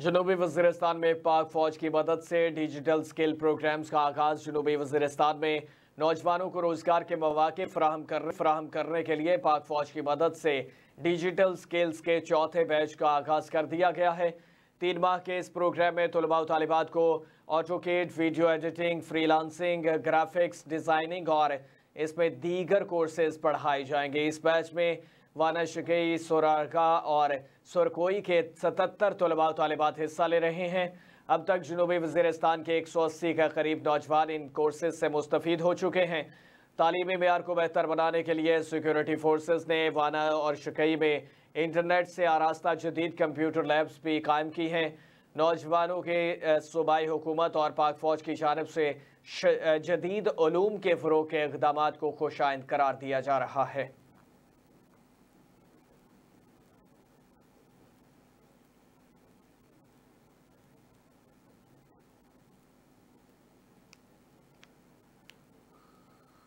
जनूबी वजीरस्तान में पाक फौज की मदद से डिजिटल स्किल प्रोग्राम्स का आगाज जनूबी वजीरस्तान में नौजवानों को रोजगार के मौाक़े फ्राहम कर फ्राहम करने के लिए पाक फौज की मदद से डिजिटल स्किल्स के चौथे बैच का आगाज कर दिया गया है तीन माह के इस प्रोग्राम में तलबा तलबात को AutoCAD video editing freelancing graphics designing और इसमें दीगर कोर्सेज पढ़ाए जाएंगे इस बैच में वाना शकई सोरागा और सुरकोई के सतहत्तर तलबा तलबात हिस्सा ले रहे हैं अब तक जनूबी वजीरस्तान के एक सौ अस्सी के करीब नौजवान इन कोर्सेज से मुस्तफ़ हो चुके हैं तालीमी मैार को बेहतर बनाने के लिए सिक्योरिटी फोर्सेज ने वाना और शिकई में इंटरनेट से आरास्ता जदीद कंप्यूटर लैब्स भी कायम की हैं नौजवानों के सूबाई हुकूमत और पाक फ़ौज की जानब से जदीद ओलूम के फ़रोग के इकदाम को खुशाइंद करार दिया जा रहा है